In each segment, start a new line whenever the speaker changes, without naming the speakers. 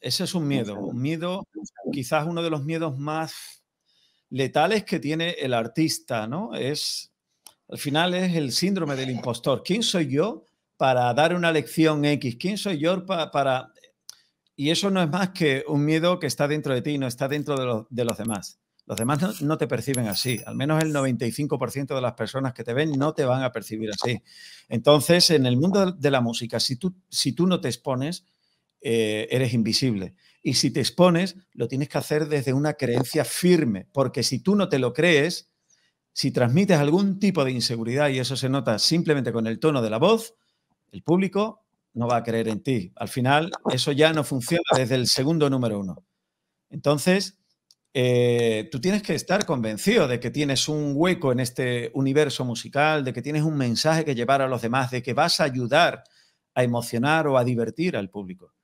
Ese es un miedo, un miedo, quizás uno de los miedos más letales que tiene el artista, ¿no? Es, al final es el síndrome del impostor. ¿Quién soy yo para dar una lección X? ¿Quién soy yo para, Y eso no es más que un miedo que está dentro de ti, no está dentro de, los demás. Los demás no, te perciben así, al menos el 95% de las personas que te ven no te van a percibir así. Entonces, en el mundo de la música, si tú, si tú no te expones, eh, eres invisible. Y si te expones, lo tienes que hacer desde una creencia firme, porque si tú no te lo crees, si transmites algún tipo de inseguridad y eso se nota simplemente con el tono de la voz, el público no va a creer en ti. Al final, eso ya no funciona desde el segundo número uno. Entonces, eh, tú tienes que estar convencido de que tienes un hueco en este universo musical, de que tienes un mensaje que llevar a los demás, de que vas a ayudar a emocionar o a divertir al público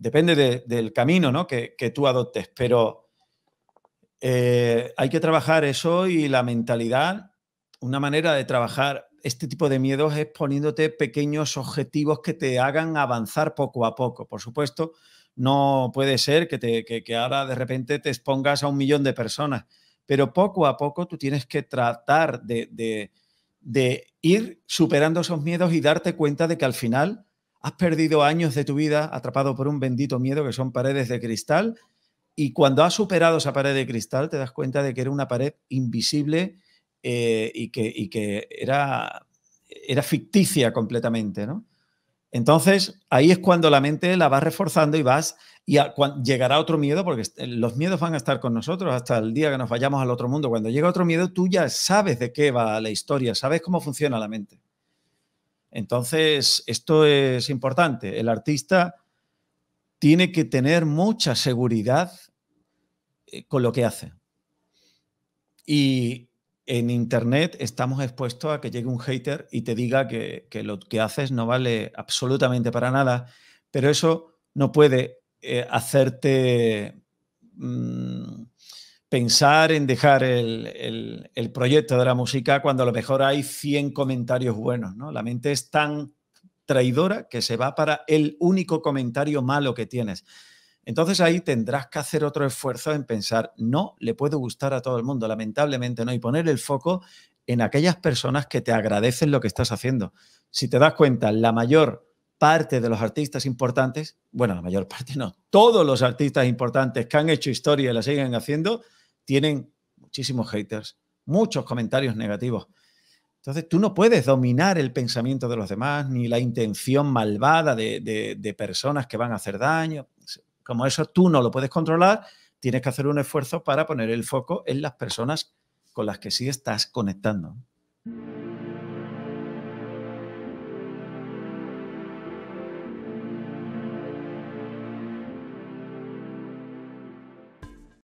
depende del camino ¿no? que, tú adoptes, pero eh, hay que trabajar eso y la mentalidad, una manera de trabajar este tipo de miedos es poniéndote pequeños objetivos que te hagan avanzar poco a poco. Por supuesto, no puede ser que, te, que, ahora de repente te expongas a un millón de personas, pero poco a poco tú tienes que tratar de, de ir superando esos miedos y darte cuenta de que al final Has perdido años de tu vida atrapado por un bendito miedo que son paredes de cristal y cuando has superado esa pared de cristal te das cuenta de que era una pared invisible eh, y, que, era, ficticia completamente, Entonces, ahí es cuando la mente la vas reforzando y vas y llegará otro miedo, porque los miedos van a estar con nosotros hasta el día que nos vayamos al otro mundo. Cuando llega otro miedo, tú ya sabes de qué va la historia, sabes cómo funciona la mente. Entonces, esto es importante. El artista tiene que tener mucha seguridad eh, con lo que hace. Y en Internet estamos expuestos a que llegue un hater y te diga que, lo que haces no vale absolutamente para nada, pero eso no puede eh, hacerte... Mm, pensar en dejar el, proyecto de la música cuando a lo mejor hay 100 comentarios buenos, ¿no? La mente es tan traidora que se va para el único comentario malo que tienes. Entonces ahí tendrás que hacer otro esfuerzo en pensar, no le puedo gustar a todo el mundo, lamentablemente no, y poner el foco en aquellas personas que te agradecen lo que estás haciendo. Si te das cuenta, la mayor parte de los artistas importantes, bueno, la mayor parte no, todos los artistas importantes que han hecho historia y la siguen haciendo, tienen muchísimos haters, muchos comentarios negativos. Entonces tú no puedes dominar el pensamiento de los demás ni la intención malvada de, personas que van a hacer daño. Como eso tú no lo puedes controlar, tienes que hacer un esfuerzo para poner el foco en las personas con las que sí estás conectando.